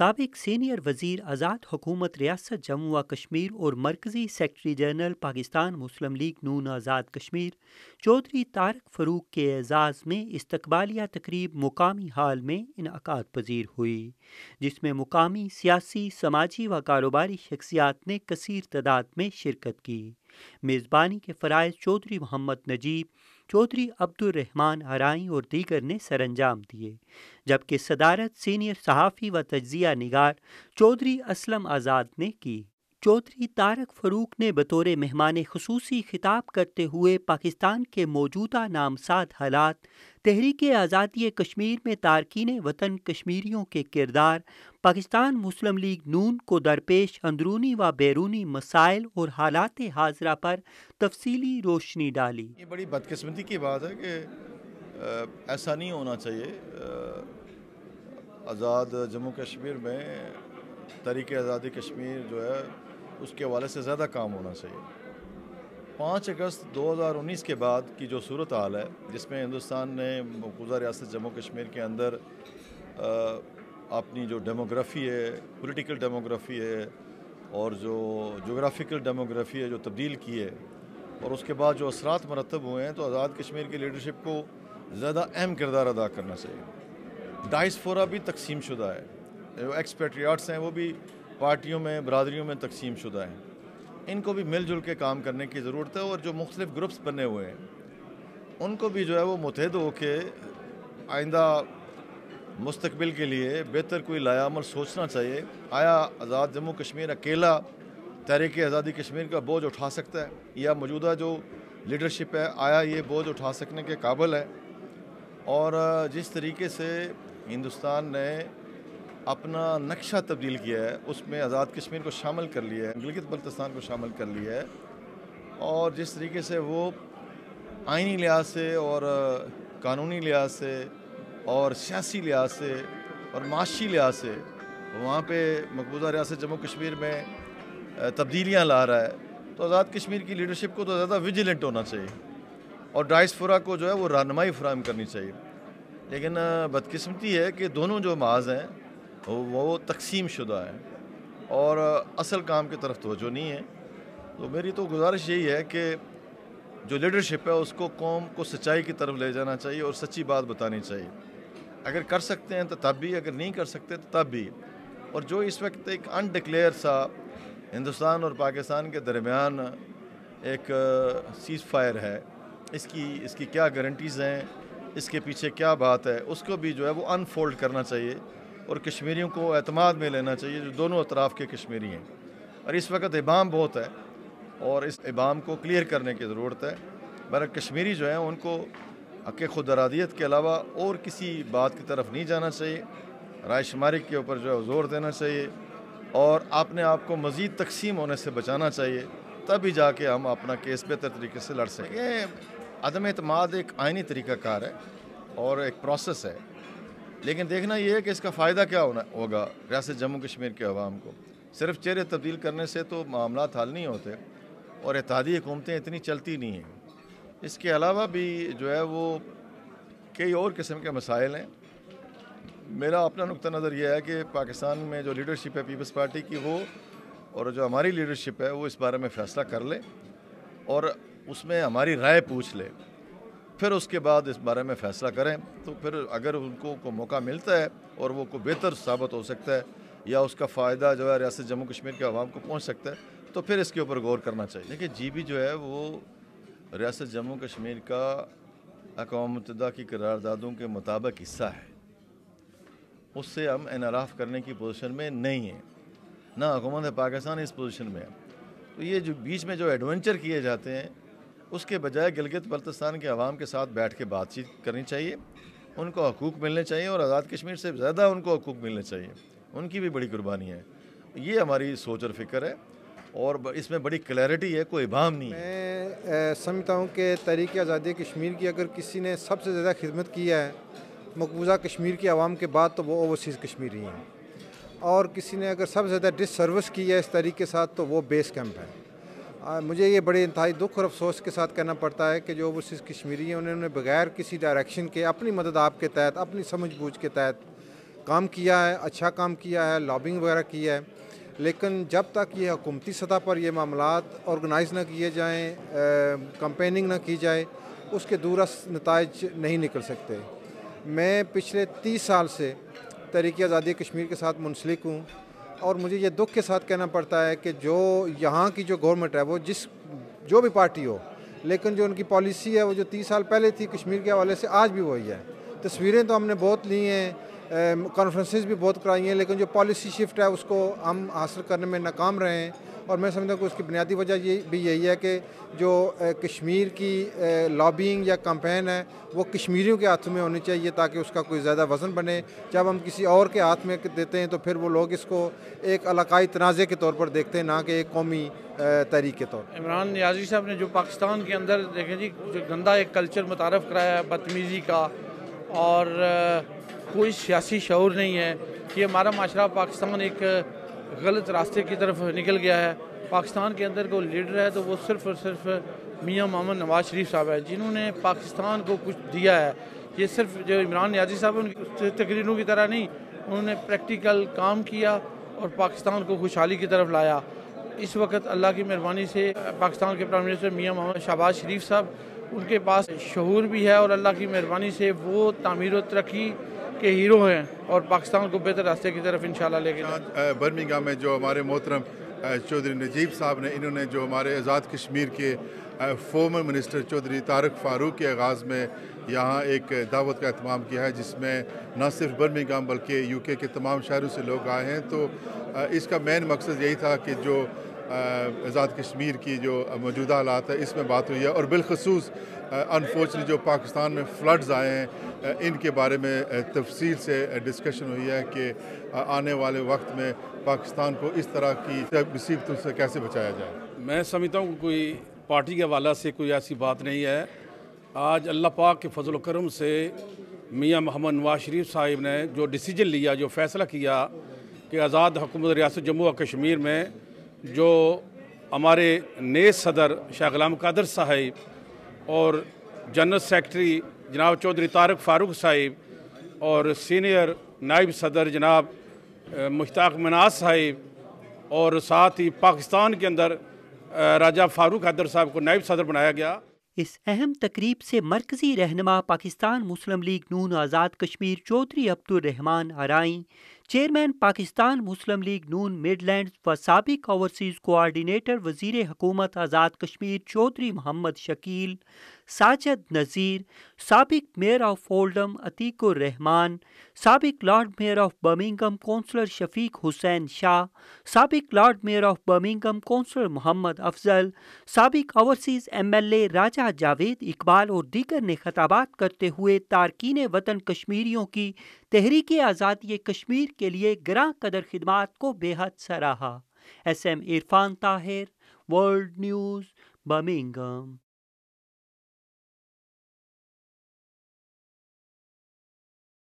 सबक सीनियर वजीर आज़ाद हुकूमत रियासत जम्मू व कश्मीर और मरकज़ी सेक्रटरी जनरल पाकिस्तान मुस्लिम लीग नून आज़ाद कश्मीर चौधरी तारक फरूक के एजाज़ में इस्तबालिया तकरीब मुकामी हाल में इनका पजीर हुई जिसमें मुकामी सियासी समाजी व कारोबारी शख्सियात ने कसर तादाद में शिरकत की मेज़बानी के फ़रज़ चौधरी मोहम्मद नजीब चौधरी अब्दुलरहमान हराई और दीगर ने सरंजाम दिए जबकि सदारत सीनियर सहाफ़ी व तजिया निगार चौधरी असलम आज़ाद ने की चौधरी तारक फरूक ने बतौर मेहमान खसूसी खिताब करते हुए पाकिस्तान के मौजूदा नामसाद हालात तहरीक आज़ादी कश्मीर में तारकिन वतन कश्मीरियों के किरदार पाकिस्तान मुस्लिम लीग नून को दरपेश अंदरूनी व बैरूनी मसाइल और हालात हाजरा पर तफसली रोशनी डाली ये बड़ी बदकस्मती की बात है कि ऐसा नहीं होना चाहिए आज़ाद जम्मू कश्मीर में तरीके आज़ादी कश्मीर जो है उसके हवाले से ज़्यादा काम होना चाहिए पाँच अगस्त 2019 के बाद की जो सूरत हाल है जिसमें हिंदुस्तान ने मकूज़ा रियासत जम्मू कश्मीर के अंदर अपनी जो डेमोग्राफी है पॉलिटिकल डेमोग्राफी है और जो जोग्राफिकल डेमोग्राफी है जो तब्दील की है और उसके बाद जो असरात मरतब हुए हैं तो आज़ाद कश्मीर की लीडरशिप को ज़्यादा अहम किरदार अदा करना चाहिए डाइसफोरा भी तकसीम शुदा है जो एक्सपेट्रियाट्स हैं वो भी पार्टियों में बरदरीों में तकसीम शुदा है इनको भी मिलजुल के काम करने की ज़रूरत है और जो मुख्तलिफ ग्रुप्स बने हुए हैं उनको भी जो है वो मुतहद होके आइंदा मुस्तबिल के लिए बेहतर कोई लायामल सोचना चाहिए आया आज़ाद जम्मू कश्मीर अकेला तहरीक आज़ादी कश्मीर का बोझ उठा सकता है या मौजूदा जो लीडरशिप है आया ये बोझ उठा सकने के काबिल है और जिस तरीके से हिंदुस्तान ने अपना नक्शा तब्दील किया है उसमें आज़ाद कश्मीर को शामिल कर लिया है गिलगित बल्तिस्तान को शामिल कर लिया है और जिस तरीके से वो आइनी लिहाज से और कानूनी लिहाज से और सियासी लिहाज से और माशी लिहाज से वहाँ पे मकबूजा रियासत जम्मू कश्मीर में तब्दीलियाँ ला रहा है तो आज़ाद कश्मीर की लीडरशिप को तो ज़्यादा विजिलेंट होना चाहिए और डाइसफुरा को जो है वो रहनमाई फ्राहम करनी चाहिए लेकिन बदकस्मती है कि दोनों जो माज हैं वो तकसीम शुदा है और असल काम की तरफ तोजो नहीं है तो मेरी तो गुजारिश यही है कि जो लीडरशिप है उसको कौम को सच्चाई की तरफ ले जाना चाहिए और सच्ची बात बतानी चाहिए अगर कर सकते हैं तो तब भी अगर नहीं कर सकते तो तब भी और जो इस वक्त एक अनडिक्लेयर सा हिंदुस्तान और पाकिस्तान के दरमियान एक सीज़ फायर है इसकी इसकी क्या गारंटीज़ हैं इसके पीछे क्या बात है उसको भी जो है वो अनफोल्ड करना चाहिए और कश्मीरियों को अतमाद में लेना चाहिए जो दोनों अतराफ़ के कश्मीरी हैं और इस वक्त इबाम बहुत है और इस इबाम को क्लियर करने की ज़रूरत है बर कश्मीरी जो है उनको हक खुदरादियत के अलावा और किसी बात की तरफ नहीं जाना चाहिए रायशुमारी के ऊपर जो है ज़ोर देना चाहिए और अपने आप को मज़ीद तकसीम होने से बचाना चाहिए तभी जाके हम अपना केस बेहतर तरीके से लड़ सकें ये अदम अतमाद एक आइनी तरीक़ाकार है और एक प्रोसेस है लेकिन देखना ये है कि इसका फ़ायदा क्या होना होगा रियासत जम्मू कश्मीर के अवाम को सिर्फ चेहरे तब्दील करने से तो मामला हल नहीं होते और इतिहादी हुकूमतें इतनी चलती नहीं हैं इसके अलावा भी जो है वो कई और किस्म के मसाइल हैं मेरा अपना नुकता नज़र यह है कि पाकिस्तान में जो लीडरशिप है पीपल्स पार्टी की वो और जो हमारी लीडरशिप है वो इस बारे में फ़ैसला कर ले और उसमें हमारी राय पूछ ले फिर उसके बाद इस बारे में फैसला करें तो फिर अगर उनको को मौका मिलता है और वो को बेहतर साबित हो सकता है या उसका फ़ायदा जो है रियासत जम्मू कश्मीर के आवाम को पहुँच सकता है तो फिर इसके ऊपर गौर करना चाहिए देखिए जीबी जो है वो रियासत जम्मू कश्मीर का अकवा मतदा की करारदादों के मुताबिक हिस्सा है उससे हम इनराफ़ करने की पोजिशन में नहीं है ना हुकूमत पाकिस्तान इस पोजीशन में है तो ये जो बीच में जो एडवेंचर किए जाते हैं उसके बजाय गिलगित बल्तिस्तान के आवाम के साथ बैठ के बातचीत करनी चाहिए उनको हकूक़ मिलने चाहिए और आज़ाद कश्मीर से ज़्यादा उनको हकूक़ मिलने चाहिए उनकी भी बड़ी कुर्बानी है ये हमारी सोच और फिक्र है और इसमें बड़ी क्लैरिटी है कोई इबाम नहीं मैं समझता हूँ कि तहरीक आज़ादी कश्मीर की अगर किसी ने सबसे ज़्यादा खिदमत की है मकबूजा कश्मीर की आवाम के बाद तो वो ओवरसीज़ कश्मीर ही हैं और किसी ने अगर सबसे ज़्यादा डिससर्विस की है इस तरीके के साथ तो वो बेस कैंप है मुझे ये बड़े इंतहाई दुख और अफसोस के साथ कहना पड़ता है कि जो ओवरसीज़ कश्मीरी हैं उन्होंने बगैर किसी डायरेक्शन के अपनी मदद आपके तहत अपनी समझ बूझ के तहत काम किया है अच्छा काम किया है लॉबिंग वगैरह की है लेकिन जब तक ये हुकूमती सतह पर ये मामला ऑर्गेनाइज ना किए जाएँ कंपेनिंग ना की जाए उसके दूरस नतज नहीं निकल सकते मैं पिछले तीस साल से तरीक आज़ादी कश्मीर के साथ मुंसलिक हूँ और मुझे ये दुख के साथ कहना पड़ता है कि जो यहाँ की जो गवर्नमेंट है वो जिस जो भी पार्टी हो लेकिन जो उनकी पॉलिसी है वो जो तीस साल पहले थी कश्मीर के हवाले से आज भी वही है तस्वीरें तो हमने बहुत ली हैं कॉन्फ्रेंसेस भी बहुत कराई हैं लेकिन जो पॉलिसी शिफ्ट है उसको हम हासिल करने में नाकाम रहे हैं और मैं समझता हूँ कि उसकी बुनियादी वजह ये भी यही है कि जो कश्मीर की लॉबिंग या कंपेन है वो कश्मीरियों के हाथ में होनी चाहिए ताकि उसका कोई ज़्यादा वजन बने जब हम किसी और के हाथ में देते हैं तो फिर वो लोग इसको एक अलाकाई तनाज़े के तौर पर देखते हैं ना कि एक कौमी तहरीक के तौर इमरान याजी साहब ने जो पाकिस्तान के अंदर देखें जी जो गंदा एक कल्चर मुतारफ़ कराया है बदतमीज़ी का और कोई सियासी शौर नहीं है कि हमारा माशरा पाकिस्तान एक गलत रास्ते की तरफ निकल गया है पाकिस्तान के अंदर को लीडर है तो वो सिर्फ और सिर्फ मियाँ मोहम्मद नवाज शरीफ साहब हैं जिन्होंने पाकिस्तान को कुछ दिया है ये सिर्फ जो इमरान याजी साहब उनकी तकरीरों की तरह नहीं उन्होंने प्रैक्टिकल काम किया और पाकिस्तान को खुशहाली की तरफ लाया इस वक्त अल्लाह की मेहरबानी से पाकिस्तान के प्राइम मिनिस्टर मियाँ मोहम्मद शहबाज शरीफ साहब उनके पास शहूर भी है और अल्लाह की मेहरबानी से वो तमीर तरक्की के हीरो हैं और पाकिस्तान को बेहतर रास्ते की तरफ इंशाल्लाह लेके बर्मिंगा में जो हमारे मोहतरम चौधरी नजीब साहब ने इन्होंने जो हमारे आज़ाद कश्मीर के फॉर्मर मिनिस्टर चौधरी तारक फारूक के आगाज़ में यहाँ एक दावत का अहतमाम किया है जिसमें न सिर्फ बर्मिंगम बल्कि यूके के तमाम शहरों से लोग आए हैं तो इसका मेन मकसद यही था कि जो आज़ाद कश्मीर की जो मौजूदा हालात है इसमें बात हुई है और बिलखसूस अनफॉर्चुनेट जो पाकिस्तान में फ्लड्स आए हैं इनके बारे में तफसील से डिस्कशन हुई है कि आने वाले वक्त में पाकिस्तान को इस तरह की मुसीबतों से कैसे बचाया जाए मैं समझता हूँ कोई पार्टी के हवाला से कोई ऐसी बात नहीं है आज अल्लाह पाक के फजल करम से मियाँ मोहम्मद नवाज शरीफ साहिब ने जो डिसीजन लिया जो फैसला किया कि आज़ाद हुकूमत रियासत जम्मू और कश्मीर में जो हमारे नए सदर शाह गुलाम कादर साहिब और जनरल सेक्रेटरी जनाब चौधरी तारक फारूक साहिब और सीनियर नायब सदर जनाब मुश्ताक मनाज साहिब और साथ ही पाकिस्तान के अंदर राजा फारूक हैदर साहब को नायब सदर बनाया गया इस अहम तकरीब से मरकजी रहनमा पाकिस्तान मुस्लिम लीग नून आज़ाद कश्मीर चौधरी अब्दुलरहमान आरई चेयरमैन पाकिस्तान मुस्लिम लीग नून मिडलैंड व सबक ओवरसीज़ कोआर्डीनेटर वजीर हकूमत आज़ाद कश्मीर चौधरी मोहम्मद शकील साजद नज़ीर सबक mayor of Oldham Atiqur Rahman सबक lord mayor of Birmingham councillor Shafiq Hussain Shah सबक lord mayor of Birmingham councillor Mohammad Afzal सबक overseas M L A Raja Javed Iqbal और दीगर ने खताबात करते हुए तारकिन वतन कश्मीरियों की तहरीक आज़ादी कश्मीर के लिए ग्रां कदर खदमात को बेहद सराहा S M Irfan Tahir world news Birmingham